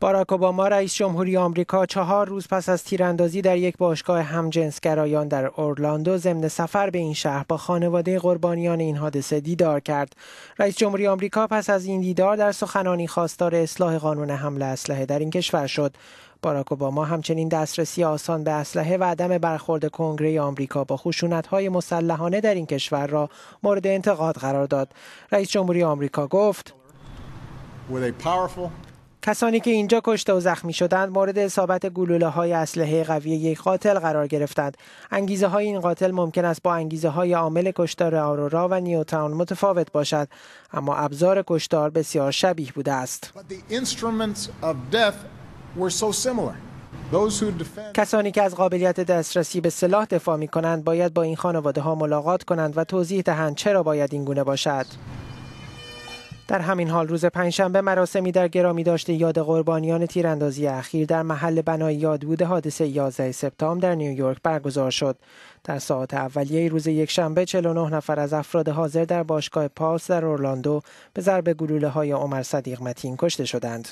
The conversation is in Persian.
باراک اوباما رئیس جمهوری آمریکا چهار روز پس از تیراندازی در یک باشگاه همجنسگرایان در اورلاندو ضمن سفر به این شهر با خانواده قربانیان این حادثه دیدار کرد رئیس جمهوری آمریکا پس از این دیدار در سخنانی خواستار اصلاح قانون حمل اسلحه در این کشور شد باراک اوباما همچنین دسترسی آسان به اسلحه و عدم برخورد کنگره آمریکا با خشونت‌های مسلحانه در این کشور را مورد انتقاد قرار داد. رئیس جمهوری آمریکا گفت: کسانی که اینجا کشته و زخمی شدند مورد اصابت گلوله های اسلحه قوی یک قاتل قرار گرفتند انگیزه های این قاتل ممکن است با انگیزه های عامل کشتار آرورا و نیوتاون متفاوت باشد اما ابزار کشتار بسیار شبیه بوده است کسانی که از قابلیت دسترسی به سلاح دفاع می کنند باید با این خانواده ها ملاقات کنند و توضیح دهند چرا باید این گونه باشد در همین حال روز پنجشنبه مراسمی در گرامی داشته یاد قربانیان تیراندازی اخیر در محل بنای یادبود حادثه 11 سپتامبر در نیویورک برگزار شد. در ساعت اولیه روز یکشنبه 49 نفر از افراد حاضر در باشگاه پاس در اورلاندو به ضرب گلوله های عمر صدیق متین کشته شدند.